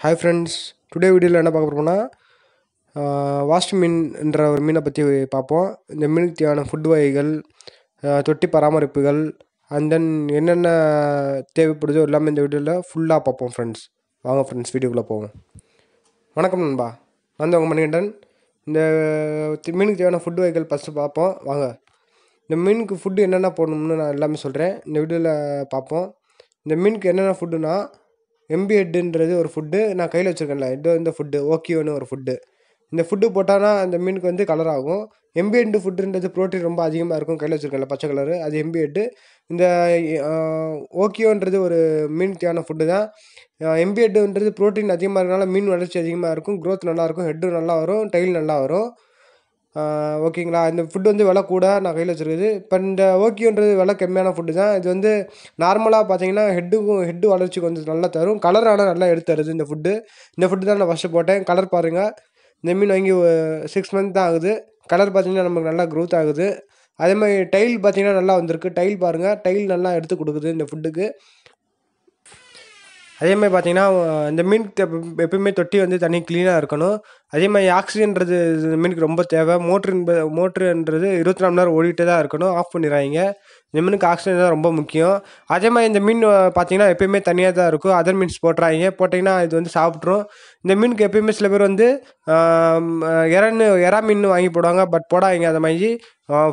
hi friends today வீடியோவில் என்ன பார்க்க போகிறோம்னா வாஸ்ட் மீன்ன்ற ஒரு மீனை பற்றி பார்ப்போம் இந்த மீனுக்கு தேவையான ஃபுட் வகைகள் தொட்டி பராமரிப்புகள் அண்ட் தென் என்னென்ன தேவைப்படுதோ எல்லாமே இந்த வீடியோவில் ஃபுல்லாக பார்ப்போம் ஃப்ரெண்ட்ஸ் வாங்க ஃப்ரெண்ட்ஸ் வீடியோக்குள்ளே போவோம் வணக்கம் நண்பா நான் உங்கள் மணிகண்டன் இந்த மீனுக்கு தேவையான ஃபுட் வகைகள் ஃபஸ்ட்டு பார்ப்போம் வாங்க இந்த மீனுக்கு ஃபுட்டு என்னென்ன போடணும்னு நான் எல்லாமே சொல்கிறேன் இந்த வீடியோவில் பார்ப்போம் இந்த மீனுக்கு என்னென்ன ஃபுட்டுனா எம்பி ஹெட்டுன்றது ஒரு ஃபுட்டு நான் கையில் வச்சுருக்கேன்ல இது இந்த ஃபுட்டு ஓக்கியோன்னு ஒரு ஃபுட்டு இந்த ஃபுட்டு போட்டால்னா அந்த மீனுக்கு வந்து கலர் ஆகும் எம்பி ஹெட்டு ஃபுட்டுன்றது ப்ரோட்டீன் ரொம்ப அதிகமாக இருக்கும் கையில் வச்சுருக்கேன்ல பச்சை கலரு அது எம்பி ஹெட்டு இந்த ஓக்கியோன்றது ஒரு மீன் ஃபுட்டு தான் எம்பி ஹெட்டுன்றது ப்ரோட்டீன் அதிகமாக இருக்கனால மீன் வளர்ச்சி அதிகமாக இருக்கும் க்ரோத் நல்லாயிருக்கும் ஹெட்டும் நல்லா வரும் டைல் நல்லா வரும் ஓகேங்களா இந்த ஃபுட்டு வந்து விலை கூட நான் கையில் வச்சுருக்குது இப்போ இந்த ஓகேன்றது வில கம்மியான ஃபுட்டு தான் இது வந்து நார்மலாக பார்த்தீங்கன்னா ஹெட்டுக்கும் ஹெட்டு வளர்ச்சி கொஞ்சம் நல்லா தரும் கலர் ஆனால் நல்லா எடுத்து தருது இந்த ஃபுட்டு இந்த ஃபுட்டு தான் நான் ஃபஸ்ட்டு போட்டேன் கலர் பாருங்கள் இந்த மீன் வாங்கி சிக்ஸ் மந்த் தான் ஆகுது கலர் பார்த்திங்கன்னா நமக்கு நல்லா க்ரோத் ஆகுது அதே மாதிரி டைல் பார்த்தீங்கன்னா நல்லா வந்திருக்கு டைல் பாருங்கள் டைல் நல்லா எடுத்து கொடுக்குது இந்த ஃபுட்டுக்கு அதேமாதிரி பார்த்தீங்கன்னா இந்த மீனுக்கு எப்பயுமே தொட்டி வந்து தண்ணி க்ளீனாக இருக்கணும் அதேமாதிரி ஆக்சிஜன்றது மீனுக்கு ரொம்ப தேவை மோட்ருன்ப மோட்ருன்றது இருபத்தி நாலு மணி நேரம் ஓடிக்கிட்டே தான் இருக்கணும் ஆஃப் பண்ணிடுறாங்க இந்த மீனுக்கு ஆக்சிஜன் தான் ரொம்ப முக்கியம் அதே மாதிரி இந்த மீன் பார்த்தீங்கன்னா எப்பயுமே தனியாக தான் இருக்கும் அதர் மீன்ஸ் போட்டுறாங்க போட்டிங்கன்னா இது வந்து சாப்பிட்ரும் இந்த மீனுக்கு எப்பயுமே சில பேர் வந்து இறன்னு இறா மீன் வாங்கி போடுவாங்க பட் போடாதீங்க அந்த மாதிரி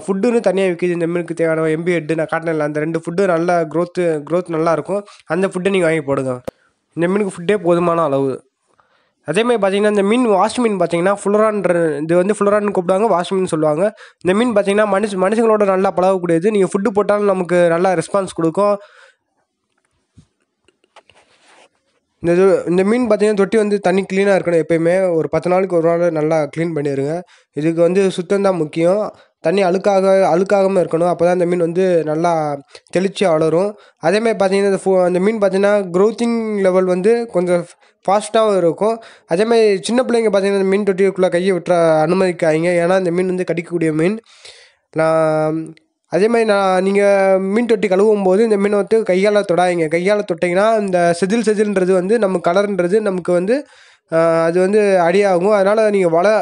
ஃபுட்டுன்னு தனியாக விற்கிது இந்த மீனுக்கு தேவையான எம்பி ஹெட்டு நான் காட்டினேன் அந்த ரெண்டு ஃபுட்டு நல்லா க்ரோத்து க்ரோத் நல்லாயிருக்கும் அந்த ஃபுட்டை நீங்கள் வாங்கி போடுங்க இந்த மீனுக்கு ஃபுட்டே போதுமான அளவு அதேமாதிரி பார்த்தீங்கன்னா இந்த மீன் வாஷ் மீன் பார்த்தீங்கன்னா ஃபுல்லரான்ற இது வந்து ஃபுல்லரான்னு கூப்பிடுவாங்க வாஷ் மீன் சொல்லுவாங்க இந்த மீன் பார்த்திங்கன்னா மனுஷ மனுஷங்களோட நல்லா பழகக்கூடியது நீங்கள் ஃபுட்டு போட்டாலும் நமக்கு நல்லா ரெஸ்பான்ஸ் கொடுக்கும் இந்த இந்த மீன் பார்த்தீங்கன்னா தொட்டி வந்து தண்ணி க்ளீனாக இருக்கணும் எப்போயுமே ஒரு பத்து நாளுக்கு ஒரு நாள் நல்லா க்ளீன் பண்ணிடுங்க இதுக்கு வந்து சுத்தம் தான் முக்கியம் தண்ணி அழுக்காக அழுக்காகாமல் இருக்கணும் அப்போ தான் அந்த மீன் வந்து நல்லா தெளித்து வளரும் அதேமாதிரி பார்த்தீங்கன்னா அந்த ஃபோ அந்த மீன் பார்த்தீங்கன்னா க்ரோத்திங் லெவல் வந்து கொஞ்சம் ஃபாஸ்ட்டாகவும் இருக்கும் அதேமாதிரி சின்ன பிள்ளைங்க பார்த்தீங்கன்னா மீன் தொட்டிக்குள்ளே கையை விட்டுற அனுமதிக்காதீங்க ஏன்னா இந்த மீன் வந்து கடிக்கக்கூடிய மீன் நான் அதே மாதிரி நான் நீங்கள் மீன் தொட்டி கழுவும் போது இந்த மீனை வந்து கையால் தொடாதீங்க கையால் தொட்டிங்கன்னா இந்த செதில் செதில்ன்றது வந்து நம்ம கலர்ன்றது நமக்கு வந்து அது வந்து அடியாகும் அதனால் நீங்கள் வலை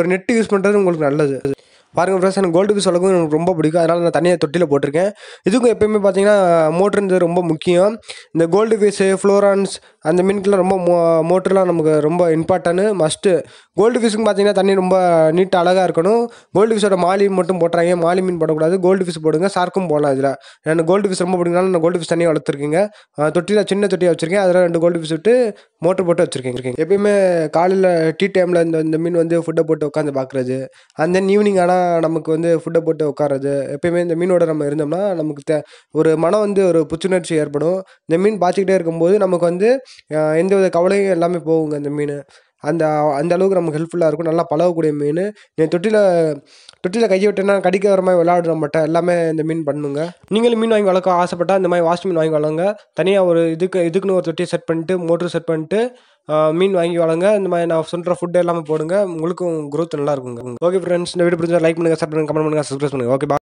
ஒரு நெட்டு யூஸ் பண்ணுறது உங்களுக்கு நல்லது பாருங்கள் ஃப்ரெண்ட்ஸ் எனக்கு கோல்டுக்கு சொல்லவும் எனக்கு ரொம்ப பிடிக்கும் அதனால் நான் தனியாக தொட்டியில் போட்டிருக்கேன் இதுக்கும் எப்போயுமே பார்த்தீங்கன்னா மோட்ருன்றது ரொம்ப முக்கியம் இந்த கோல்டு ஃபீஸு ஃப்ளோரான்ஸ் அந்த மீனுக்குலாம் ரொம்ப மோ மோட்டர்லாம் நமக்கு ரொம்ப இம்பார்ட்டன்னு மஸ்ட்டு கோல்டு ஃபீஸுக்கு பார்த்தீங்கன்னா தண்ணி ரொம்ப நீட்டாக அழகாக இருக்கணும் கோல்டு ஃபிஷோட மாலி மட்டும் போட்டுறாங்க மாலி மீன் போடக்கூடாது கோல்டு ஃபீஸ் போடுங்க சார்க்கும் போடலாம் இதில் எனக்கு கோல்டு ஃபிஷ் ரொம்ப பிடிக்கனால நான் கோல்டு ஃபிஷ் தண்ணியை வளர்த்துருக்கீங்க தொட்டியில் சின்ன தொட்டியாக வச்சுருக்கேன் அதில் ரெண்டு கோல்டு ஃபீஸ் விட்டு மோட்டர் போட்டு வச்சுருக்கேன் எப்பயுமே காலையில் டீ டைமில் இந்த இந்த மீன் வந்து ஃபுட்டை போட்டு உட்காந்து பார்க்குறது அண்ட் தென் ஈவினிங் ஆனால் நமக்கு வந்து ஃபுட்டை போட்டு உட்காறது எப்பயுமே இந்த மீனோட நம்ம இருந்தோம்னா நமக்கு தே ஒரு மனம் வந்து ஒரு புத்துணர்ச்சி ஏற்படும் இந்த மீன் பார்த்துக்கிட்டே இருக்கும்போது நமக்கு வந்து எந்தவித கவலையும் எல்லாமே போகுங்க இந்த மீன் அந்த அந்த அளவுக்கு நமக்கு ஹெல்ப்ஃபுல்லாக இருக்கும் நல்லா பழகக்கூடிய மீன் நீங்கள் தொட்டியில் தொட்டியில் கையை விட்டேன்னா கடிக்க வர மாதிரி விளாடுற மாட்டேன் எல்லாமே இந்த மீன் பண்ணுங்க நீங்களும் மீன் வாங்கி வளர்க்க ஆசைப்பட்டால் இந்த மாதிரி வாஷ் மீன் வாங்கி வளருங்க தனியாக ஒரு இதுக்கு இதுக்குன்னு ஒரு தொட்டியை செட் பண்ணிட்டு மோட்ரு செட் பண்ணிட்டு மீன் வாங்கி வளங்க இந்த மாதிரி நான் சொல்கிற ஃபுட் எல்லாமே போடுங்க உங்களுக்கும் க்ரோத் நல்லா இருக்குங்க ஓகே ஃப்ரெண்ட்ஸ் இந்த வீடியோ பிடிச்சா லைக் பண்ணுங்கள் ஷேர் பண்ணுங்கள் கமெண்ட் பண்ணுங்கள் சப்ஸ்கிரைப் பண்ணுங்கள் ஓகே